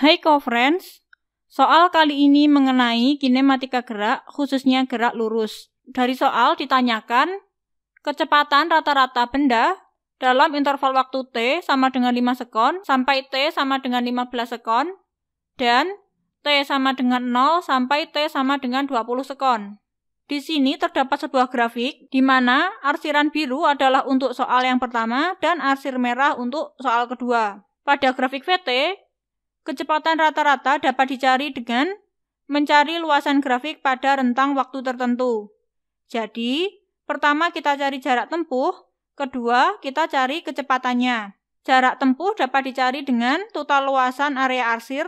Hai co-friends, soal kali ini mengenai kinematika gerak, khususnya gerak lurus. Dari soal ditanyakan, kecepatan rata-rata benda dalam interval waktu T sama dengan 5 sekon sampai T sama dengan 15 sekon, dan T sama dengan 0 sampai T sama dengan 20 sekon. Di sini terdapat sebuah grafik di mana arsiran biru adalah untuk soal yang pertama dan arsir merah untuk soal kedua. Pada grafik VT, Kecepatan rata-rata dapat dicari dengan mencari luasan grafik pada rentang waktu tertentu. Jadi, pertama kita cari jarak tempuh, kedua kita cari kecepatannya. Jarak tempuh dapat dicari dengan total luasan area arsir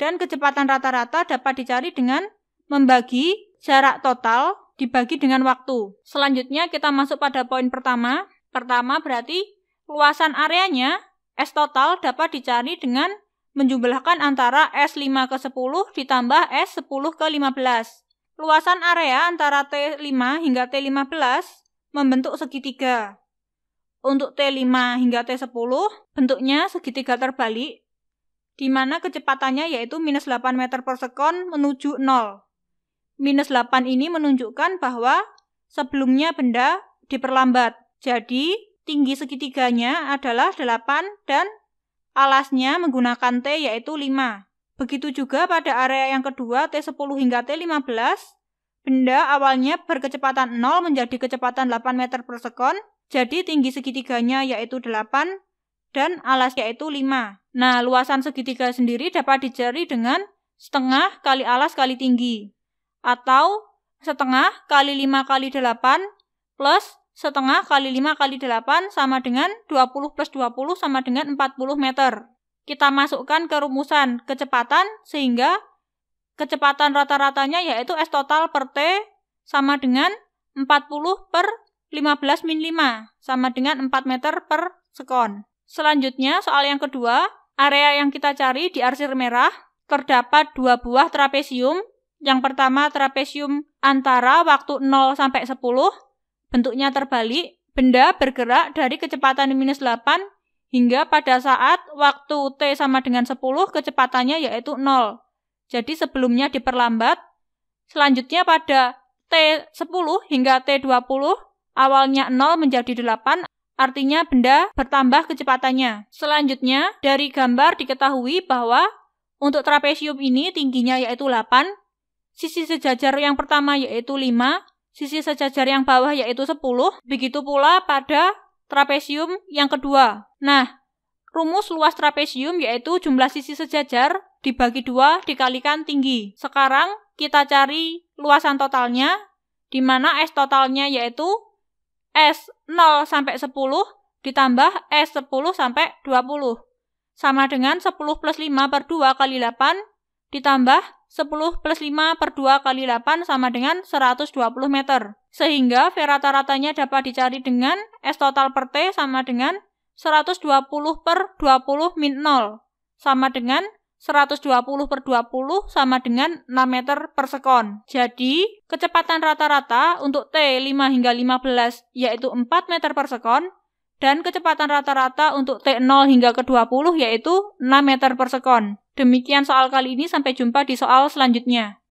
dan kecepatan rata-rata dapat dicari dengan membagi jarak total dibagi dengan waktu. Selanjutnya kita masuk pada poin pertama. Pertama berarti luasan areanya S total dapat dicari dengan menjumlahkan antara S5 ke 10 ditambah S10 ke 15. Luasan area antara T5 hingga T15 membentuk segitiga. Untuk T5 hingga T10 bentuknya segitiga terbalik di mana kecepatannya yaitu minus 8 meter per sekon menuju 0. Minus 8 ini menunjukkan bahwa sebelumnya benda diperlambat. Jadi, tinggi segitiganya adalah 8 dan Alasnya menggunakan T yaitu 5. Begitu juga pada area yang kedua T10 hingga T15, benda awalnya berkecepatan 0 menjadi kecepatan 8 meter per sekon, jadi tinggi segitiganya yaitu 8 dan alas yaitu 5. Nah, luasan segitiga sendiri dapat dicari dengan setengah kali alas kali tinggi atau setengah kali 5 kali 8 plus setengah kali 5 kali 8 sama dengan 20 plus 20 sama dengan 40 meter. Kita masukkan ke rumusan kecepatan sehingga kecepatan rata-ratanya yaitu S total per T sama dengan 40 per 15 min 5 sama dengan 4 meter per sekon. Selanjutnya soal yang kedua, area yang kita cari di arsir merah terdapat dua buah trapesium. Yang pertama trapesium antara waktu 0 sampai 10 bentuknya terbalik, benda bergerak dari kecepatan minus 8 hingga pada saat waktu T sama dengan 10 kecepatannya yaitu 0. Jadi sebelumnya diperlambat, selanjutnya pada T10 hingga T20 awalnya 0 menjadi 8, artinya benda bertambah kecepatannya. Selanjutnya, dari gambar diketahui bahwa untuk trapesium ini tingginya yaitu 8, sisi sejajar yang pertama yaitu 5, sisi sejajar yang bawah yaitu 10, begitu pula pada trapesium yang kedua. Nah, rumus luas trapesium yaitu jumlah sisi sejajar dibagi dua dikalikan tinggi. Sekarang kita cari luasan totalnya, di mana S totalnya yaitu S 0 sampai 10 ditambah S 10 sampai 20. Sama dengan 10 plus 5 per 2 kali 8 ditambah 10 plus 5 per 2 kali 8 sama dengan 120 meter. Sehingga V rata-ratanya dapat dicari dengan S total per T sama dengan 120 per 20 min 0 sama dengan 120 per 20 sama dengan 6 meter per sekon. Jadi, kecepatan rata-rata untuk T 5 hingga 15 yaitu 4 meter per sekon, dan kecepatan rata-rata untuk T0 hingga ke 20 yaitu 6 meter per sekon. Demikian soal kali ini, sampai jumpa di soal selanjutnya.